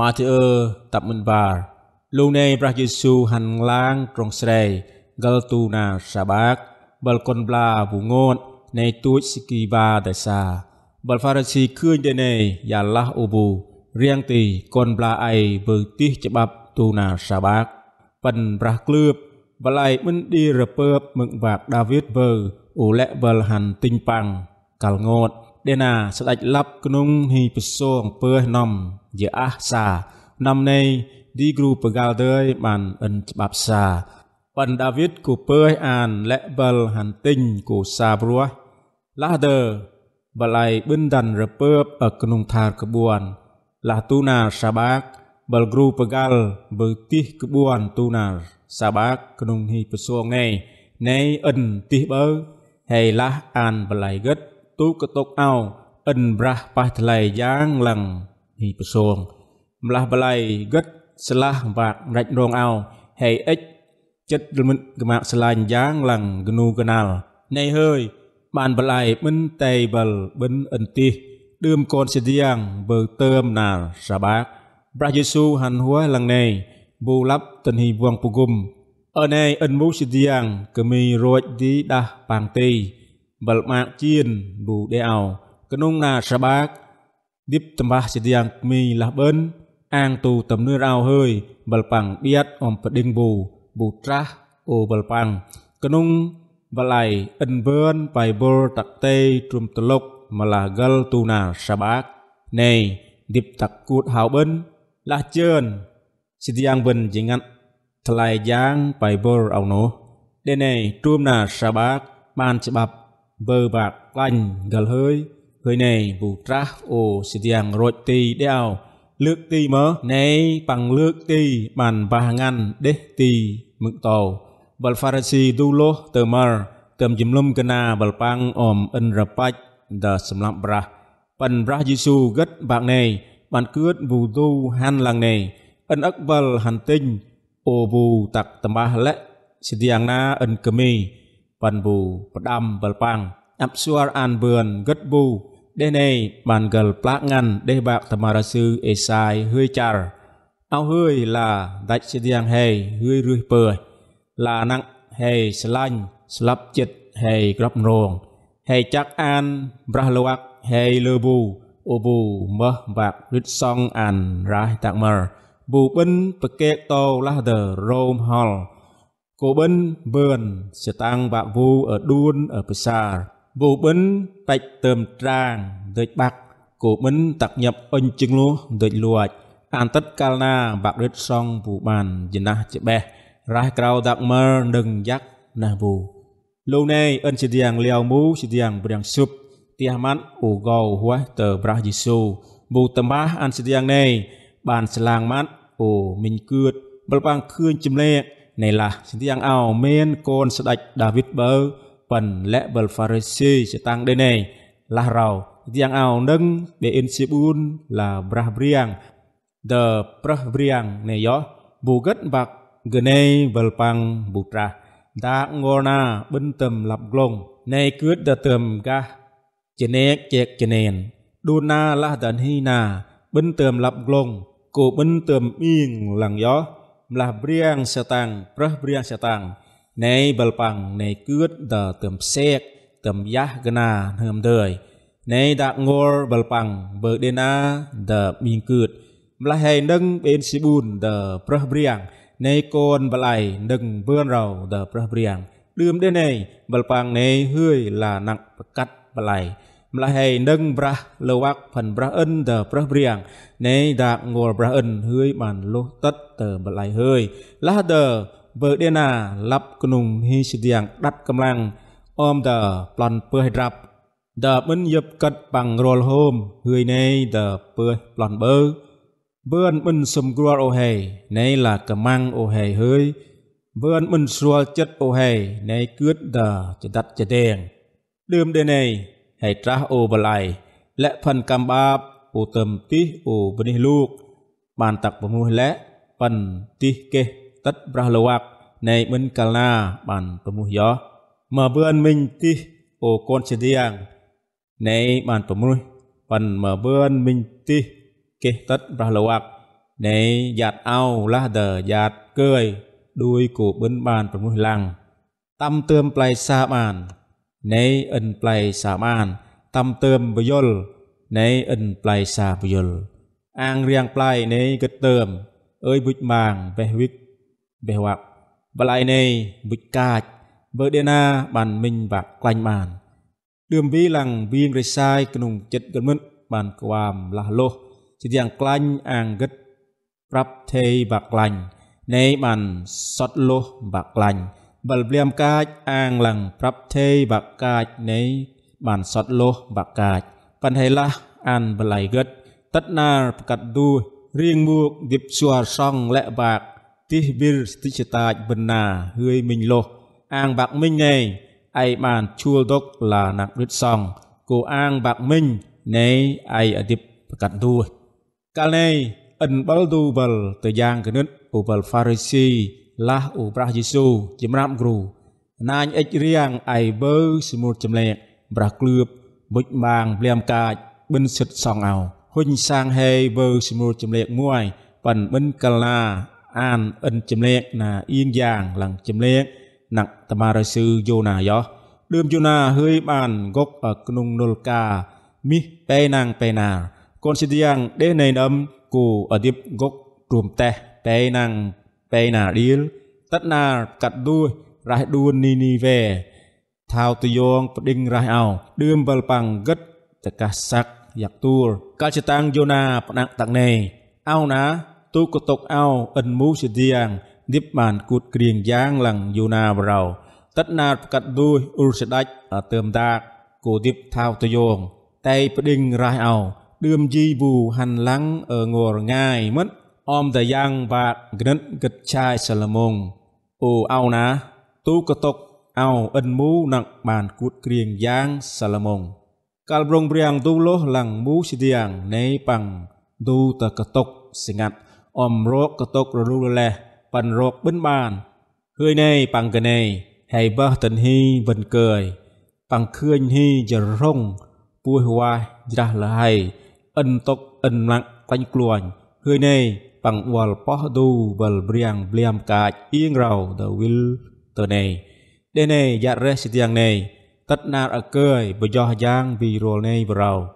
ម៉ាធីអឺតាប់មិនបាលោកនៃព្រះយេស៊ូវហាន់ឡាងត្រង់ស្រែកលទូណាសាបាកបលកុនប្លាវងត់នៃទួចសិគីវ៉ាដេសា បលហ្វារ៉ាស៊ីឃើញទេនៃយ៉ាឡាស់អូវូរៀងទីកុនប្លាអៃវើទីច្បាប់ទូណាសាបាកប៉ិនប្រះក្លឿបបលៃមិនឌីរពើបមឹកវ៉ាដាវីតវើអូលេវលហាន់ទិញប៉ាំងកលងត់ដេណាស្ដេចឡាប់ក្នុងហ៊ីបសូអំពើនំ dự á xa năm nay đi group gào đời bàn ẩn bạp xa bàn David của bơi an lẽ bờ hàn tinh của xa brua lá đờ bà lại bên đàn rập bơ ở cnung thar cơ buồn là tu nà sa bác bà group gal bờ tih cơ buồn tu nà sa bác cnung hi bờ xuông này nay ẩn tih bơ hay lá an bà lại gất tu cơ tốc ao ẩn bra pa thầy giang lằng នេះប្រសងម្លាស់បល័យគិតស្លាស់បាក់រាច់រងអោហើយអិចចិត្តលមិនកមាក់ស្លាញ់យ៉ាងឡើងគនូកណាល់ណៃហើយបានបល័យមិនតៃបលបិនអន្តិដើមកូនសិទ្ធិយ៉ាងបើទើមណាល់សាបាក់ព្រះយេស៊ូវហានហួរឡើងណៃបូលាប់ទនីវងពុគុំអណៃអិនមូសិទ្ធិយ៉ាងគឺមីរួចទីដាស់ប៉ាងទេបលម៉ាក់ជៀនប៊ូដេអោក្នុងណាសបាក dip tambah sediang mi lah ben ang tu tam nưa ao hơi bal pang biat om pading bu bu trah o bal pang kanung balai in burn bible tak te trum telok malagal tu na sabak nei dip tak kut hau ben lah chơn sediang ben jingat thlai yang bible au no de nei trum na sabak ban chbap bơ bạc lanh gal hơi Người này vụ trá ô sẽ giang rồi tì đeo lược tì mơ nay bằng lược tì bàn bà ngăn đế tì mực tàu Bal farasi du lô tờ mơ Tầm dùm lùm kena bal pang om ân rập bạch Đờ xâm lạm bà Bần bà giê gất bạc này Bàn cướt vụ du han làng này Ân ức bal hàn tinh Ô vụ tạc tầm ba lệ Sẽ giang na ân cơ mi Bàn vụ bà đâm bal pang Áp suar an vườn gất vụ Dene bàn gel plak ngan de bạc tamarasu esai hui char. Ao hui là dạch sẽ diang hề hui rui pười. Là nặng hề slang slap chit hề grop rong. Hề chắc an brahloak hề lơ bù. Ô bù mơ vạc rít song an ra tạc mờ. Bù binh bạc kê tô là the rome hall. Cô binh bươn sẽ tăng bạc vu ở đuôn ở pesar. វូបិនបាច់ទើមត្រាងដូចបាក់គូមិនតាក់ញាប់អិនជឹងលោះដូចលួចអានតិតកាលណាបាក់រឹតសងពូបានយណះជាបេះរ៉ះក្រៅដាក់មើលនឹងយ៉ាក់ណាស់ពូលោកណែអិនជាទៀងលាវមូជាទៀងព្រាំងស៊ុបទះម៉ាត់អូកោហួសទៅប្រះយេស៊ូមូតម៉ាស់អានជាទៀងណែបានស្លាងម៉ាត់អូមិញគឿតបលបាំងឃឿនចម្លែកនៃឡាជាទៀងអោមានកូនស្ដេចដាវីតបើ phần lệ bờ pharisi sẽ tăng đây này là rào giang ao nâng để in sibun là brahbriang the brahbriang này gió bù gất bạc gene bờ pang butra đã na bên tầm lập glong này cứ đã tầm ga chỉ nè chẹt chỉ nền đô na là đàn hi na bên tầm lập glong cổ bên tầm yên lặng gió là briang sẽ tăng brahbriang sẽ tăng Nej belpang nej kyut da tem sek tem yah gna hem đời. Nej da ngor belpang bơ dena da min kyut. Mla hay nâng bên sibun da prah briang. Nej kon balai nâng bươn rầu da prah briang. Đươm đến này belpang nej hươi là nặng cắt balai. ម្លេះហើយនឹងប្រះលោវាក់ផិនប្រះអិនតើប្រះព្រៀងណេដាក់ងល់ប្រះអិនហើយបានលុះតិតតើម្លៃហើយលះតើ Verdena លាប់ក្នុងហ៊ីឈៀងដាត់កម្លាំងអមតប្លន់ពើហេត្រាប់តើមិនយប់កាត់បាំងរលហូមហើយណេតើពើប្លន់បើបើអនមិនសំគ្រួលអូហេណេឡាកម៉ាំងអូហេហើយបើអនមិនស្រួលចិត្តអូហេណេគឿតតើចដាត់ចដែងដើមដេណេហេត្រាស់អូបលៃលក្ខផលកម្មបាបពូតឹមទីអូបនេះលោក បានតាក់ប្រមោះលក្ខប៉ិនទីកេះ tất brahlawak này mình kalna bàn pemuh yo mà bươn mình ti ô con chê diang này bàn pemuh phần mà bươn mình ti kê tất brahlawak này giạt ao la đờ giạt cười đuôi của bên bàn pemuh lăng tâm tươm play sa bàn này ân play sa bàn tâm tươm bờ yol này ân play sa bờ yol ang riang play này gật tươm ơi bụi màng về huyết បេះវ៉ាក់បលៃណេវិកាចវើដេណាបានមិញវ៉ាក់ក្លាញ់បានឌឿមវីឡាំងវៀងរសាយក្នុងចិត្តកមិនបានក្វាមលះលោះជាយ៉ាងក្លាញ់អាងឹតប្រាប់ថេវ៉ាក់ក្លាញ់ណេបានសត់លោះវ៉ាក់ក្លាញ់បលព្រាមកាចអាងឡើងប្រាប់ថេវ៉ាក់កាចណេបានសត់លោះវ៉ាក់កាចបានហេឡាអានបលៃកឹតតណាប្រកាត់ឌូរៀងមួកវិបសួរសងលែកបាក់ទិះវិលស្ទិចតាចបណ្ណាហើយមិញលោះអាងបាក់មិញណែឯបានជួលទុកឡាណាក់រិទ្ធសងគូអាងបាក់មិញណែឯអធិបប្រកាត់ទួកាលណែអិនបលទូបលទៅយ៉ាងគណិតឧបលហ្វារីស៊ីឡាស់ឧប្រះយេស៊ូចម្រាំគ្រូណាញអិចរៀងឯបើសមុទ្រចម្លែកប្រះគ្លឿបមុជម៉ាងព្រាមកាចបិនសិតសងអោហ៊ុញសាងហេវើសមុទ្រចម្លែកមួយប៉ិនបិនកលណា aan in ចម្លែកណាអៀងយ៉ាងឡើងចម្លែកណាក់តមារសឺយូណាយោលឿមយូណា ហើយបានកុកក្នុងនុលកាមីពេណាងពេណាកូនសិទ្ធិយ៉ាងដេណៃនឹមគូអធិបកុករួមតេះពេណាងពេណាឌីលតណាកាត់ដួយរះដួននីនីវេថៅតយងផ្ដិងរះអោឌឿមវលប៉ាំងកឹតតកាសាក់យ៉ាក់ទូលកាលចតាំងយូណាផ្ដាក់តាក់ណេអោណាទូកតុកអោអិនមូជាទៀងនិបបានគូតគ្រៀងយ៉ាងឡើងយូណាបរោតតណាតកាត់ដូចអ៊ុលស្ដាច់ទើមដាក គូនិបថាវតយង តែប្ដិងរះអោឌឿមជីវូហាន់ឡាំងងរងាយមិនអមតាយ៉ាងបាតក្និតកិតឆាយសាឡមងអូអោណា ទូកតុកអោអិនមូណាក់បានគូតគ្រៀងយ៉ាងសាឡមងកាលប្រងព្រៀងទូលោះឡាំងមូជាទៀងនៃប៉ាំងទូតកតុកសង្កាត់ om rok katok rulule pan rok bên ban, hơi này bằng cái này hay ba tình hi vần cười bằng khuyên hi giờ rong vui hoa ra là hay ân tộc ân nặng quanh cuồng hơi này bằng wal du bal briang bliam ka yên rau the will tờ này đây này dạ re sitiang này tất na ở cười bởi do giang vì rồ này vào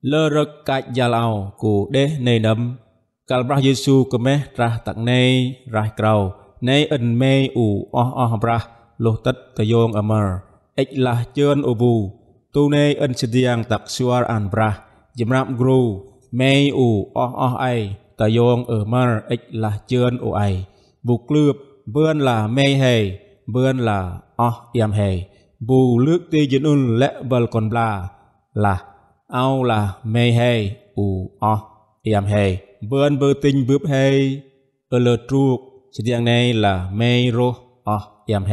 lơ rực cạch gia lao cụ đế này đấm កាលប្រះយេស៊ូកមេះត្រាស់តាក់ណេរ៉ាស់ក្រោណេអិនមេអ៊ូអស់អស់ប្រះលុះតិតកយងអមរអិចឡាស់ជឿនអូវូទូណេអិនស៊ីឌីយ៉ាងតាក់ស្វរអានប្រះជំរាបគ្រូមេអ៊ូអស់អស់អីតយងអឺមរអិចឡាស់ជឿនអូអីប៊ូក្លឿបបឿនឡាមេហេបឿនឡាអស់យ៉ាំហេប៊ូលឺកទេយនុលលេបលកុនឡាឡាអោឡាមេហេអ៊ូអស់ยามเฮเบิร์นเบอร์ติงบึบเฮเอเลอร์ทูกสิ่งในี้ลาเมย์โรอ๋อยามเฮ